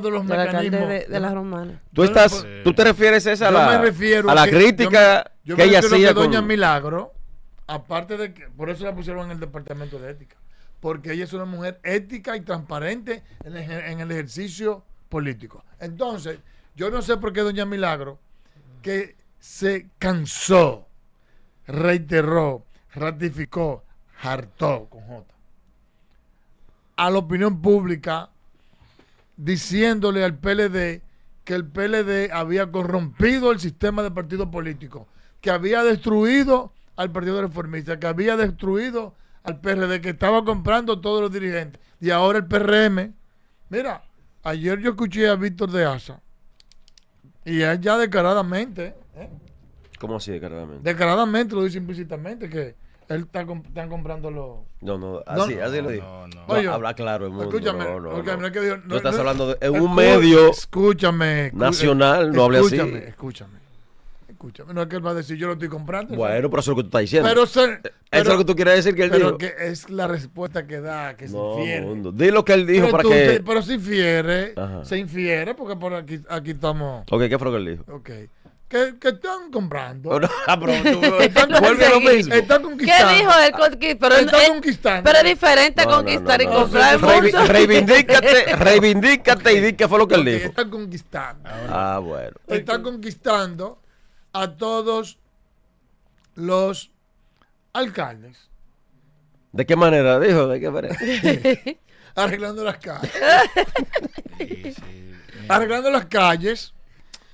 de los mecanismos de, las romanas. Tú estás, tú te refieres esa a la, a la crítica yo que ella hacía Doña Milagro, aparte de que por eso la pusieron en el departamento de ética, porque ella es una mujer ética y transparente en el, en el ejercicio político. Entonces, yo no sé por qué Doña Milagro que se cansó, reiteró, ratificó, hartó con J. A la opinión pública diciéndole al PLD que el PLD había corrompido el sistema de partido político que había destruido al Partido Reformista, que había destruido al PRD, que estaba comprando todos los dirigentes. Y ahora el PRM. Mira, ayer yo escuché a Víctor de Asa, y él ya declaradamente. ¿eh? ¿Cómo así declaradamente? Declaradamente lo dice implícitamente que él está están comprando los. No, no, así, no, así no, lo dice. No, habla claro, el mundo. Escúchame, no, no, no. no, estás hablando de, en un medio escúchame, nacional, no hable así. Escúchame, escúchame. Escúchame, no es que él va a decir yo lo estoy comprando. Bueno, pero eso es lo que tú estás diciendo. Pero, ser, eso es lo que tú quieres decir que él pero dijo. que es la respuesta que da, que se infiere. Mundo. Di lo que él dijo para que. pero se infiere, se infiere porque por aquí, aquí estamos. Ok, ¿qué fue lo que él dijo? Ok que, están comprando. Pero, conquistando. ¿Qué dijo el Pero, conquistando. Pero es diferente conquistar y comprar. reivindícate, reivindícate y di que fue lo que él dijo. Están conquistando. Ah, bueno. Están conquistando a todos los alcaldes. ¿De qué manera dijo? ¿De qué manera? Arreglando las calles. Arreglando las calles.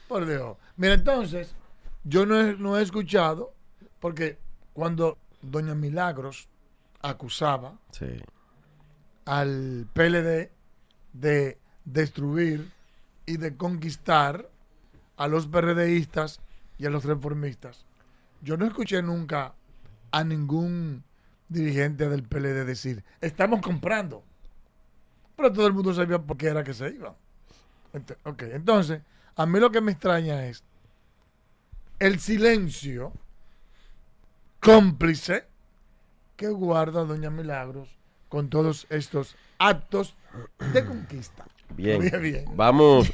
Por Dios Mira, entonces, yo no he, escuchado, porque cuando Doña Milagros acusaba al PLD de destruir y de conquistar a los PRDistas y a los reformistas. Yo no escuché nunca a ningún dirigente del PLD decir, estamos comprando. Pero todo el mundo sabía por qué era que se iba. entonces, a mí lo que me extraña es el silencio cómplice que guarda Doña Milagros con todos estos actos de conquista. Bien. bien. Vamos.